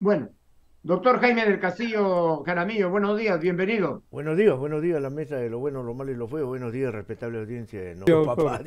Bueno, doctor Jaime del Castillo Jaramillo, buenos días, bienvenido. Buenos días, buenos días a la mesa de lo bueno, lo malo y lo feo. Buenos días, respetable audiencia. No, papá,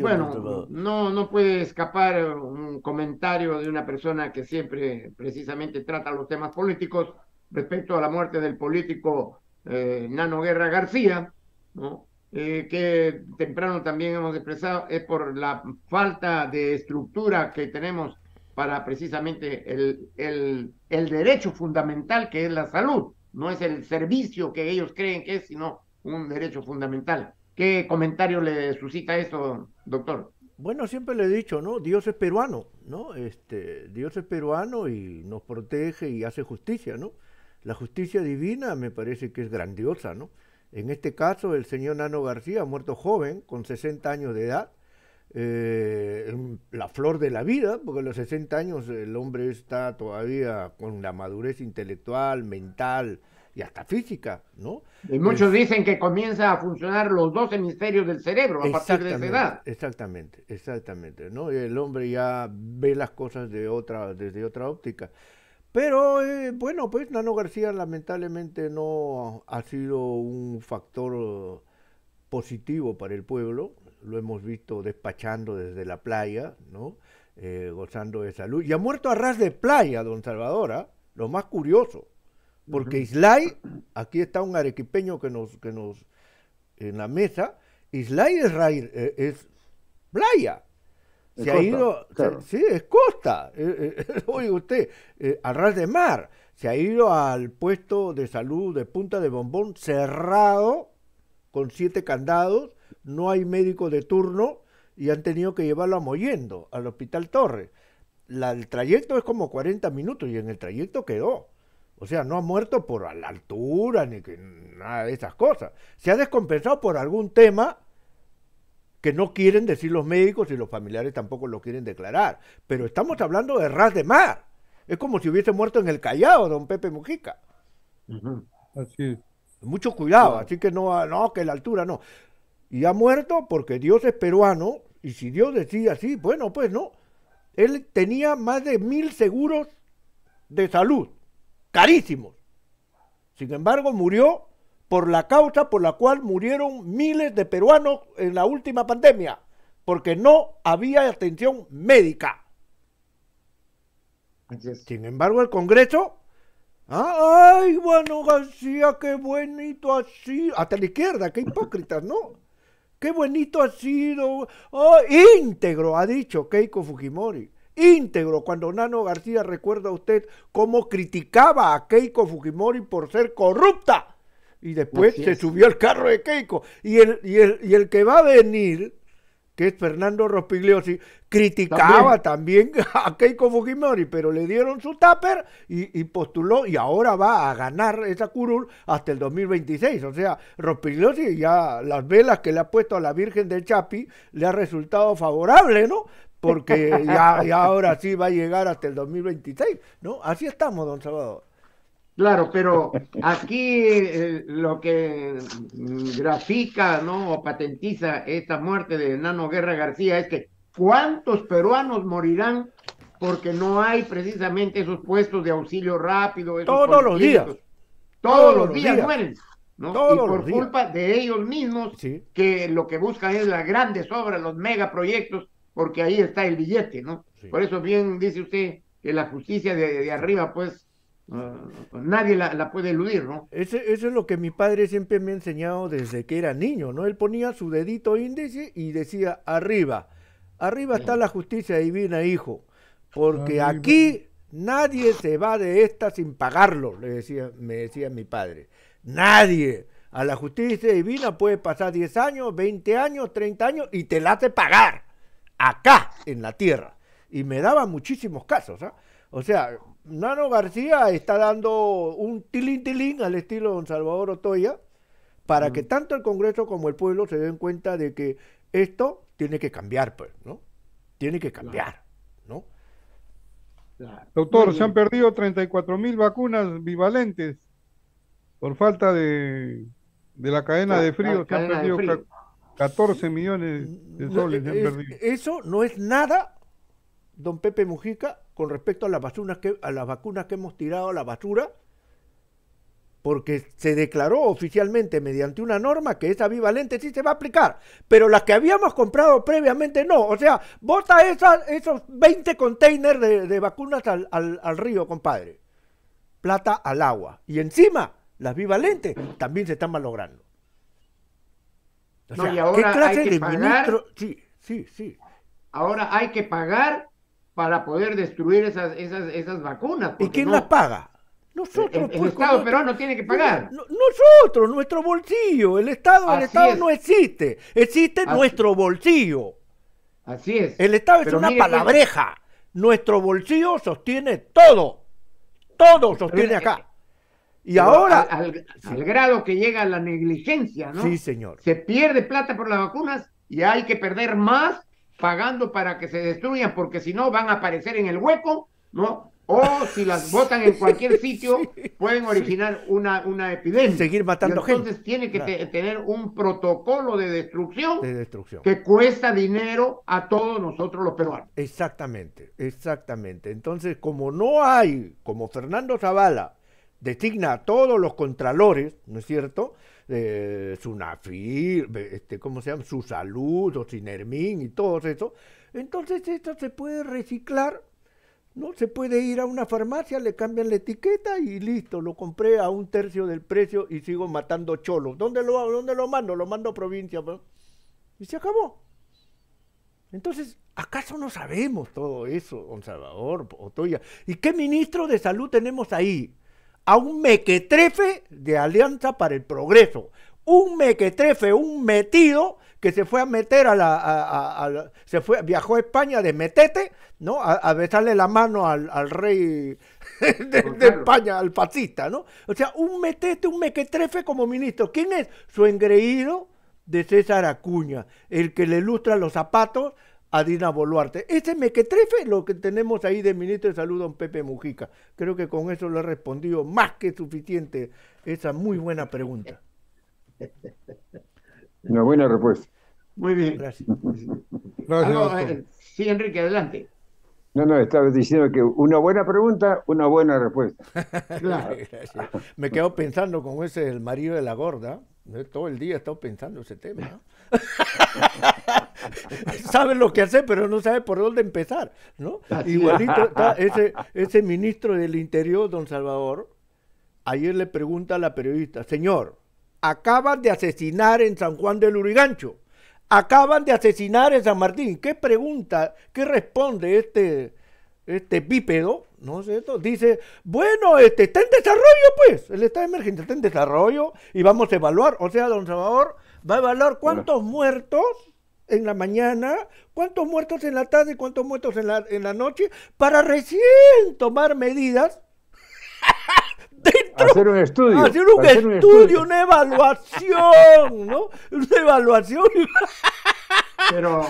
Bueno, no, no puede escapar un comentario de una persona que siempre precisamente trata los temas políticos respecto a la muerte del político eh, Nano Guerra García, ¿no? Eh, que temprano también hemos expresado, es por la falta de estructura que tenemos para precisamente el, el, derecho fundamental que es la salud. No es el servicio que ellos creen que es, sino un derecho fundamental. ¿Qué comentario le suscita eso, doctor? Bueno, siempre le he dicho, ¿no? Dios es peruano, ¿no? Este, Dios es peruano y nos protege y hace justicia, ¿no? La justicia divina me parece que es grandiosa, ¿no? En este caso, el señor Nano García, muerto joven, con 60 años de edad, eh, la flor de la vida, porque a los 60 años el hombre está todavía con la madurez intelectual, mental y hasta física, ¿no? Y muchos dicen que comienza a funcionar los dos hemisferios del cerebro a partir de esa edad. Exactamente, exactamente, ¿no? El hombre ya ve las cosas de otra, desde otra óptica. Pero eh, bueno, pues Nano García lamentablemente no ha sido un factor positivo para el pueblo, lo hemos visto despachando desde la playa, ¿no? Eh, gozando de salud. Y ha muerto a ras de playa, don Salvador, ¿ah? lo más curioso. Porque Islay, aquí está un arequipeño que nos, que nos, en la mesa, Islay es, eh, es playa. Se ha ido, sí, es costa, eh, Oiga usted, a ras de mar. Se ha ido al puesto de salud de Punta de Bombón cerrado con siete candados no hay médico de turno y han tenido que llevarlo a al Hospital Torre. el trayecto es como 40 minutos y en el trayecto quedó. O sea, no ha muerto por la altura ni que nada de esas cosas. Se ha descompensado por algún tema que no quieren decir los médicos y los familiares tampoco lo quieren declarar. Pero estamos hablando de ras de mar. Es como si hubiese muerto en el Callao, don Pepe Mujica. Así Mucho cuidado, así que no, no, que la altura no y ha muerto porque Dios es peruano, y si Dios decía así, bueno, pues no. Él tenía más de mil seguros de salud, carísimos. Sin embargo, murió por la causa por la cual murieron miles de peruanos en la última pandemia, porque no había atención médica. Sin embargo, el Congreso, ay, bueno, García, qué bonito así, hasta la izquierda, qué hipócritas, ¿no? qué bonito ha sido, oh, íntegro, ha dicho Keiko Fujimori. Íntegro, cuando Nano García recuerda a usted cómo criticaba a Keiko Fujimori por ser corrupta. Y después se subió al carro de Keiko. Y y el, y el que va a venir, que es Fernando Rospigliosi, criticaba también, a Keiko Fujimori, pero le dieron su tupper y, postuló y ahora va a ganar esa curul hasta el 2026. O sea, Rospigliosi ya las velas que le ha puesto a la Virgen del Chapi le ha resultado favorable, ¿no? Porque ya ahora sí va a llegar hasta el 2026, ¿no? Así estamos, don Salvador. Claro, pero aquí eh, lo que mm, grafica ¿no? o patentiza esta muerte de Nano Guerra García es que cuántos peruanos morirán porque no hay precisamente esos puestos de auxilio rápido. todos los días. Todos, los días, mueren. ¿no? y por culpa de ellos mismos que lo que buscan es la grandes obras, los megaproyectos, porque ahí está el billete, ¿no? Por eso bien dice usted que la justicia de arriba pues pues nadie la, puede eludir, ¿no? eso es lo que mi padre siempre me ha enseñado desde que era niño, ¿no? Él ponía su dedito índice y decía, arriba, arriba está la justicia divina, hijo, porque aquí nadie se va de esta sin pagarlo, le decía, me decía mi padre, nadie. A la justicia divina puede pasar 10 años, 20 años, 30 años y te la hace pagar acá en la tierra y me daba muchísimos casos. ¿ah? O sea, Nano García está dando un tilín tilín al estilo de Don Salvador Otoya para que mm. tanto el Congreso como el pueblo se den cuenta de que esto tiene que cambiar, pues, ¿no? Tiene que cambiar, ¿no? Doctor, se han perdido 34 mil vacunas bivalentes por falta de, la cadena de frío. se han perdido 14 millones de soles. Eso no es nada don Pepe Mujica con respecto a las, vacunas que, a las vacunas que hemos tirado a la basura, porque se declaró oficialmente mediante una norma que esa bivalente sí se va a aplicar, pero las que habíamos comprado previamente no. O sea, bota esos 20 containers de, vacunas al, río, compadre. Plata al agua. Y encima, las bivalentes también se están malogrando. y ¿qué clase de ministro? Sí, sí, sí. Ahora hay que pagar para poder destruir esas, esas, esas vacunas. ¿Y quién las paga? Nosotros, el, pues, Estado peruano tiene que pagar. Nosotros, nuestro bolsillo. El Estado, el Estado no existe. Existe nuestro bolsillo. Así es. El Estado es una pues, palabreja. Nuestro bolsillo sostiene todo. Todo sostiene acá. Y ahora. Al, al, grado que llega la negligencia, ¿no? Sí, señor. Se pierde plata por las vacunas y hay que perder más pagando para que se destruyan, porque si no van a aparecer en el hueco, ¿no? O si las botan en cualquier sitio, pueden originar una, una epidemia. Seguir matando y entonces tiene que tener un protocolo de destrucción, de destrucción que cuesta dinero a todos nosotros los peruanos. Exactamente, exactamente. Entonces, como no hay, como Fernando Zavala designa a todos los contralores, ¿no es cierto? su eh, Sunafir, este, ¿cómo se llama? Su Salud o Sinermín y todo eso. Entonces esto se puede reciclar, ¿no? Se puede ir a una farmacia, le cambian la etiqueta y listo, lo compré a un tercio del precio y sigo matando cholos. ¿Dónde lo, dónde lo mando? Lo mando a provincia. Y se acabó. Entonces, ¿acaso no sabemos todo eso, don Salvador, Otoya? ¿Y qué ministro de salud tenemos ahí? a un mequetrefe de Alianza para el Progreso. Un mequetrefe, un metido que se fue a meter a la, se fue, viajó a España de metete, ¿no? A, besarle la mano al, rey de, España, al fascista, ¿no? O sea, un metete, un mequetrefe como ministro. ¿Quién es? Su engreído de César Acuña, el que le ilustra los zapatos Adina Boluarte. Ese mequetrefe lo que tenemos ahí de ministro de Salud, don Pepe Mujica. Creo que con eso le he respondido más que suficiente esa muy buena pregunta. Una buena respuesta. Muy bien. Gracias. Ah, eh, sí, Enrique, adelante. No, no, estaba diciendo que una buena pregunta, una buena respuesta. Claro. Me quedo pensando con ese, el marido de la gorda. Todo el día he estado pensando ese tema. ¿no? sabe lo que hace, pero no sabe por dónde empezar, ¿no? Igualito ese, ministro del Interior, don Salvador, ayer le pregunta a la periodista, señor, acaban de asesinar en San Juan del Urigancho, acaban de asesinar en San Martín, ¿qué pregunta, qué responde este, este bípedo, ¿no sé, Dice, bueno, este, está en desarrollo, pues, el Estado emergente está en desarrollo y vamos a evaluar, o sea, don Salvador va a evaluar cuántos muertos en la mañana, cuántos muertos en la tarde y cuántos muertos en la, en la noche, para recién tomar medidas hacer un estudio. Hacer un, estudio, una evaluación, ¿no? Una evaluación. Pero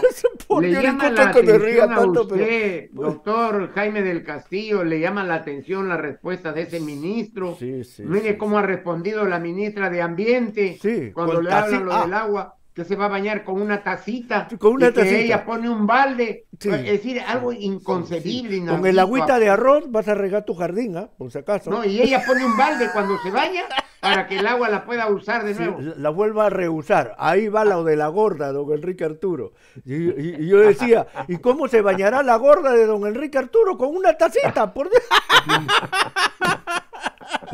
le llama la atención a usted, doctor Jaime del Castillo, le llama la atención la respuesta de ese ministro. Sí, Mire cómo ha respondido la ministra de Ambiente cuando le hablan lo ah. del agua que se va a bañar con una tacita. y Que ella pone un balde. Es decir, algo inconcebible. Con el agüita de arroz vas a regar tu jardín, ¿ah? por si acaso. No, y ella pone un balde cuando se baña para que el agua la pueda usar de nuevo. la vuelva a reusar. Ahí va lo de la gorda, don Enrique Arturo. Y, yo decía, ¿y cómo se bañará la gorda de don Enrique Arturo? Con una tacita, por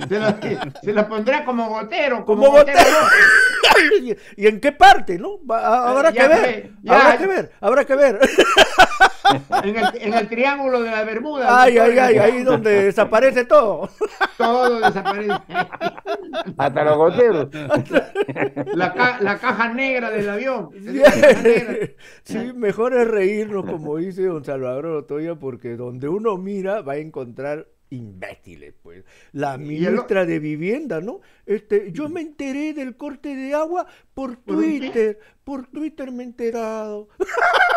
Se la pondrá como gotero. Como, ¿Y en qué parte, no? habrá, que ver, habrá que ver. Habrá que ver. En el, triángulo de la Bermuda. Ay, ay, ay, ahí donde desaparece todo. Todo desaparece. Hasta los goteros. La, caja negra del avión. sí, mejor es reírnos, como dice don Salvador Otoya, porque donde uno mira va a encontrar imbéciles, pues. La ministra de Vivienda, ¿no? Este, yo me enteré del corte de agua por Twitter, por, Twitter me he enterado.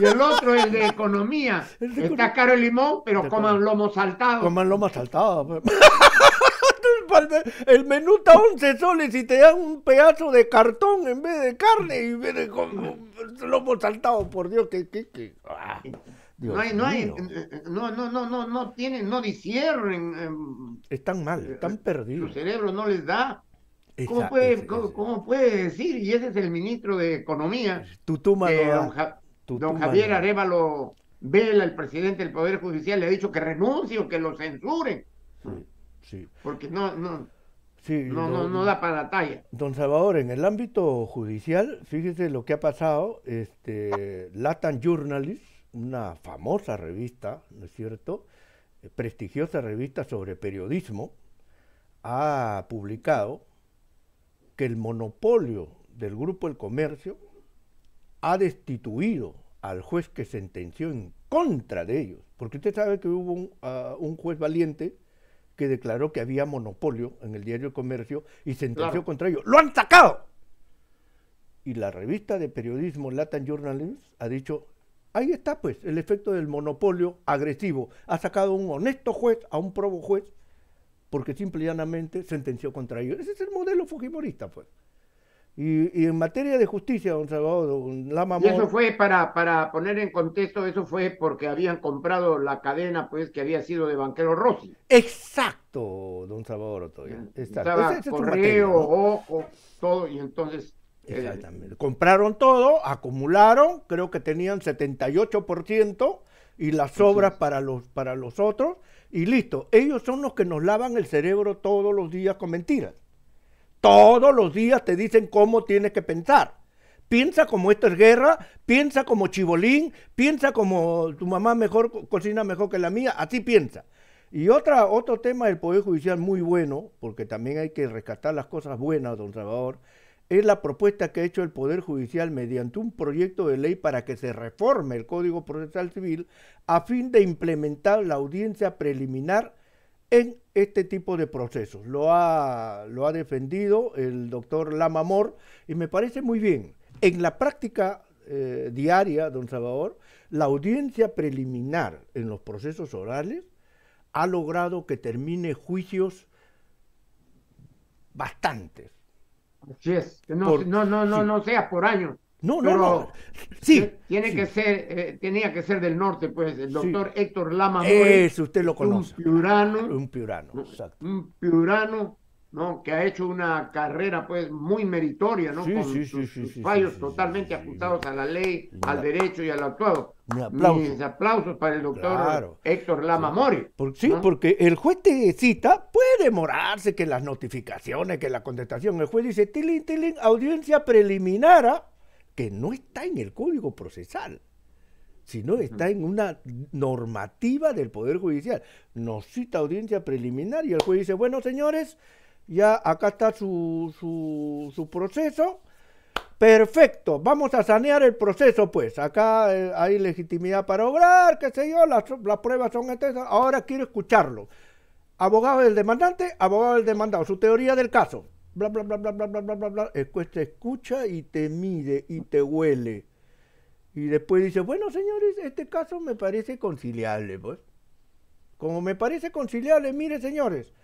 Y el otro es de economía. Está caro el limón, pero coman lomo saltado. Coman lomo saltado. Pues. el menú está 11 soles y te dan un pedazo de cartón en vez de carne y viene de lomo saltado, por Dios, que no, hay, no, hay, eh, eh, no, no, no, no, no tienen, no disierren. Em, están mal, eh, están perdidos. Su cerebro no les da. ¿Cómo, puede, cómo, puede decir? Y ese es el ministro de Economía. Tutuma don, Javier Arevalo Vela, el presidente del Poder Judicial, le ha dicho que renuncie o que lo censuren. Sí, Porque no, no, no, no, no, da para la talla. Don Salvador, en el ámbito judicial, fíjese lo que ha pasado. Este, Latin Journalist una famosa revista, ¿no es cierto?, eh, prestigiosa revista sobre periodismo, ha publicado que el monopolio del Grupo El Comercio ha destituido al juez que sentenció en contra de ellos, porque usted sabe que hubo un, ah, juez valiente que declaró que había monopolio en el diario El Comercio y sentenció contra ellos. ¡Lo han sacado! Y la revista de periodismo Latin Journalism ha dicho, Ahí está, pues, el efecto del monopolio agresivo. Ha sacado a un honesto juez, a un probo juez, porque simple y llanamente sentenció contra ellos. Ese es el modelo fujimorista, pues. Y, en materia de justicia, don Salvador, la Lama Y eso fue, para, para poner en contexto, eso fue porque habían comprado la cadena, pues, que había sido de banquero Rossi. Exacto, don Salvador Otoya. Exacto. correo, ojo, todo, y entonces Exactamente. Compraron todo, acumularon, creo que tenían 78% y las obras para los, para los otros, y listo. Ellos son los que nos lavan el cerebro todos los días con mentiras. Todos los días te dicen cómo tienes que pensar. Piensa como esto es guerra, piensa como chibolín, piensa como tu mamá mejor cocina mejor que la mía, así piensa. Y otra, otro tema del Poder Judicial muy bueno, porque también hay que rescatar las cosas buenas, don Salvador, es la propuesta que ha hecho el Poder Judicial mediante un proyecto de ley para que se reforme el Código Procesal Civil a fin de implementar la audiencia preliminar en este tipo de procesos. Lo ha, defendido el doctor Lamamor y me parece muy bien. En la práctica eh, diaria, don Salvador, la audiencia preliminar en los procesos orales ha logrado que termine juicios bastantes no, no, no, no, no sea por años. No, no, no. Sí. Tiene que ser, eh, tenía que ser del norte, pues, el doctor Héctor Lama usted lo conoce. Un piurano. Un piurano, exacto. Un piurano que ha hecho una carrera, pues, muy meritoria, ¿no? Con sus, fallos totalmente ajustados a la ley, al derecho y al actuado. Un aplauso. Mis aplausos para el doctor Héctor Lama Mori. sí, porque el juez te cita, puede demorarse que las notificaciones, que la contestación. El juez dice, tilín, tilín, audiencia preliminar, que no está en el código procesal, sino está en una normativa del Poder Judicial. Nos cita audiencia preliminar y el juez dice, bueno, señores, ya acá está su, proceso. Perfecto, vamos a sanear el proceso, pues. Acá eh, hay legitimidad para obrar, qué sé yo, las, pruebas son estas. Ahora quiero escucharlo. Abogado del demandante, abogado del demandado, su teoría del caso. Bla, bla, bla, bla, bla, bla, bla, bla, bla. escucha y te mide y te huele. Y después dice, bueno, señores, este caso me parece conciliable, pues. Como me parece conciliable, mire, señores,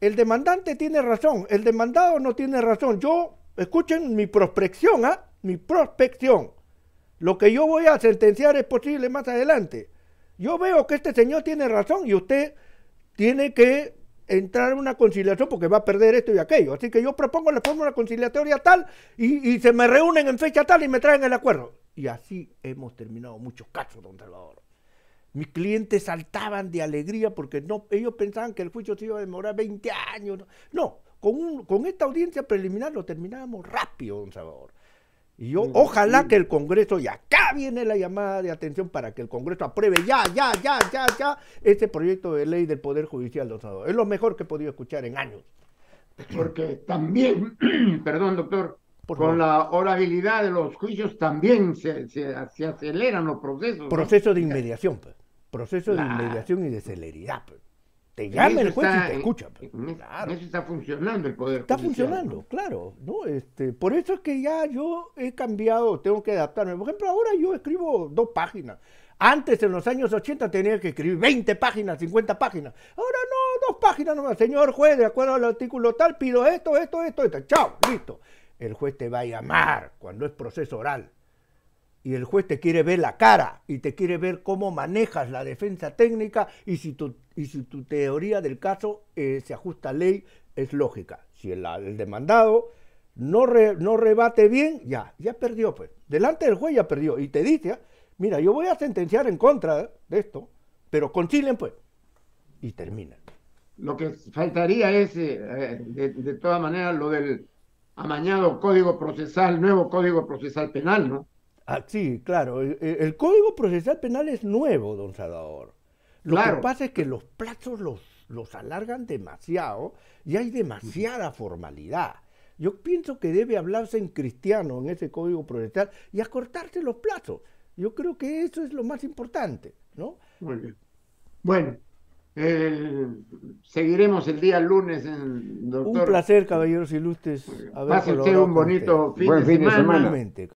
el demandante tiene razón, el demandado no tiene razón. Yo, escuchen mi prospección, ¿ah? Mi prospección. Lo que yo voy a sentenciar es posible más adelante. Yo veo que este señor tiene razón y usted tiene que entrar en una conciliación porque va a perder esto y aquello. Así que yo propongo la fórmula conciliatoria tal y, se me reúnen en fecha tal y me traen el acuerdo. Y así hemos terminado muchos casos, don Salvador. Mis clientes saltaban de alegría porque ellos pensaban que el juicio se iba a demorar 20 años. No, con, esta audiencia preliminar lo terminábamos rápido, don Salvador. Y yo, mm, ojalá que el Congreso, y acá viene la llamada de atención para que el Congreso apruebe ya, ya, ya, ya, ya, este proyecto de ley del Poder Judicial, don Salvador. Es lo mejor que he podido escuchar en años. Porque también, perdón, doctor, con la orabilidad de los juicios también se, aceleran los procesos. Proceso de inmediación. Pues proceso de inmediación y de celeridad. Pues. Te llama el juez y te escucha. Pues. claro. eso está funcionando el poder. Está funcionando, claro. ¿no? Este, por eso es que ya yo he cambiado, tengo que adaptarme. Por ejemplo, ahora yo escribo dos páginas. Antes, en los años 80, tenía que escribir 20 páginas, 50 páginas. Ahora no, dos páginas nomás. Señor juez, de acuerdo al artículo tal, pido esto, esto, esto, esto. Chao, listo. El juez te va a llamar cuando es proceso oral y el juez te quiere ver la cara y te quiere ver cómo manejas la defensa técnica y si tu, y si tu teoría del caso eh, se ajusta a ley, es lógica. Si el, demandado no, no rebate bien, ya, ya perdió, pues. Delante del juez ya perdió y te dice, ah, mira, yo voy a sentenciar en contra de esto, pero concilien, pues. Y termina. Lo que faltaría es, eh, eh, de, de todas maneras, lo del amañado código procesal, nuevo código procesal penal, ¿no? Ah, sí, claro. El, Código Procesal Penal es nuevo, don Salvador. Lo que pasa es que los plazos los, alargan demasiado y hay demasiada formalidad. Yo pienso que debe hablarse en cristiano en ese Código Procesal y acortarse los plazos. Yo creo que eso es lo más importante, ¿no? Muy bien. Bueno, seguiremos el día lunes, en, Un placer, caballeros ilustres. Pase usted un bonito fin, de semana.